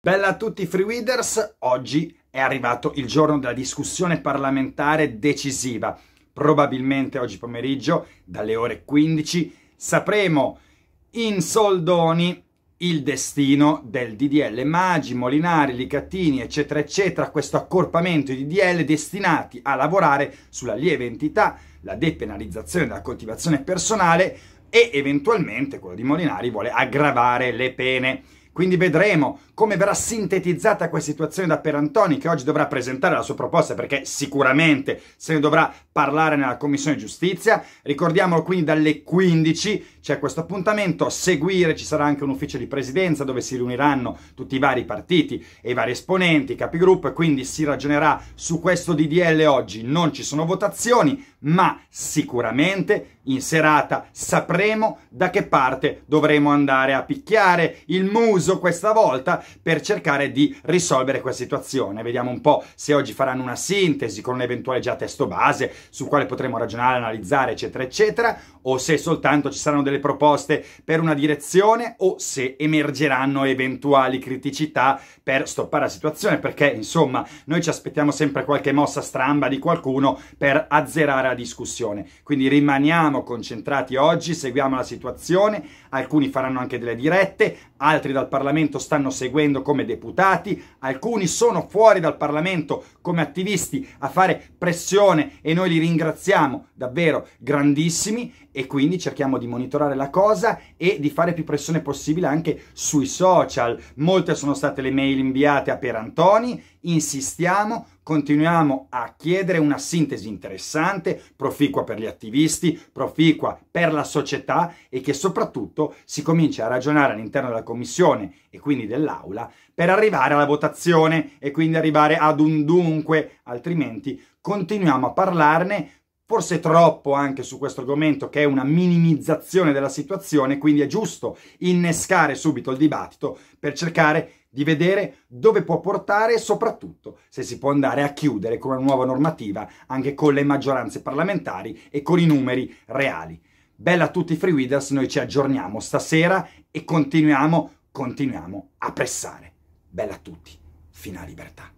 Bella a tutti Free Readers, oggi è arrivato il giorno della discussione parlamentare decisiva. Probabilmente oggi pomeriggio, dalle ore 15, sapremo in soldoni il destino del DDL Magi, Molinari, Licattini, eccetera, eccetera, questo accorpamento di DDL destinati a lavorare sulla lieve entità, la depenalizzazione della coltivazione personale e eventualmente quello di Molinari vuole aggravare le pene. Quindi vedremo come verrà sintetizzata questa situazione da Perantoni che oggi dovrà presentare la sua proposta perché sicuramente se ne dovrà parlare nella Commissione Giustizia. Ricordiamolo quindi dalle 15 c'è questo appuntamento, a seguire ci sarà anche un ufficio di presidenza dove si riuniranno tutti i vari partiti e i vari esponenti, i capigruppo e quindi si ragionerà su questo DDL oggi. Non ci sono votazioni, ma sicuramente in serata sapremo da che parte dovremo andare a picchiare il muso questa volta per cercare di risolvere questa situazione. Vediamo un po' se oggi faranno una sintesi con un eventuale già testo base, sul quale potremo ragionare, analizzare, eccetera, eccetera, o se soltanto ci saranno delle proposte per una direzione o se emergeranno eventuali criticità per stoppare la situazione, perché insomma noi ci aspettiamo sempre qualche mossa stramba di qualcuno per azzerare la discussione. Quindi rimaniamo concentrati oggi, seguiamo la situazione, alcuni faranno anche delle dirette, altri dal Parlamento stanno seguendo come deputati, alcuni sono fuori dal Parlamento come attivisti a fare pressione e noi li ringraziamo davvero grandissimi e quindi cerchiamo di monitorare la cosa e di fare più pressione possibile anche sui social. Molte sono state le mail inviate a Pierantoni Insistiamo, continuiamo a chiedere una sintesi interessante, proficua per gli attivisti, proficua per la società e che soprattutto si comincia a ragionare all'interno della commissione e quindi dell'aula per arrivare alla votazione e quindi arrivare ad un dunque, altrimenti continuiamo a parlarne forse troppo anche su questo argomento che è una minimizzazione della situazione, quindi è giusto innescare subito il dibattito per cercare di vedere dove può portare e soprattutto se si può andare a chiudere con una nuova normativa anche con le maggioranze parlamentari e con i numeri reali. Bella a tutti i Free readers, noi ci aggiorniamo stasera e continuiamo, continuiamo a pressare. Bella a tutti, fino a libertà.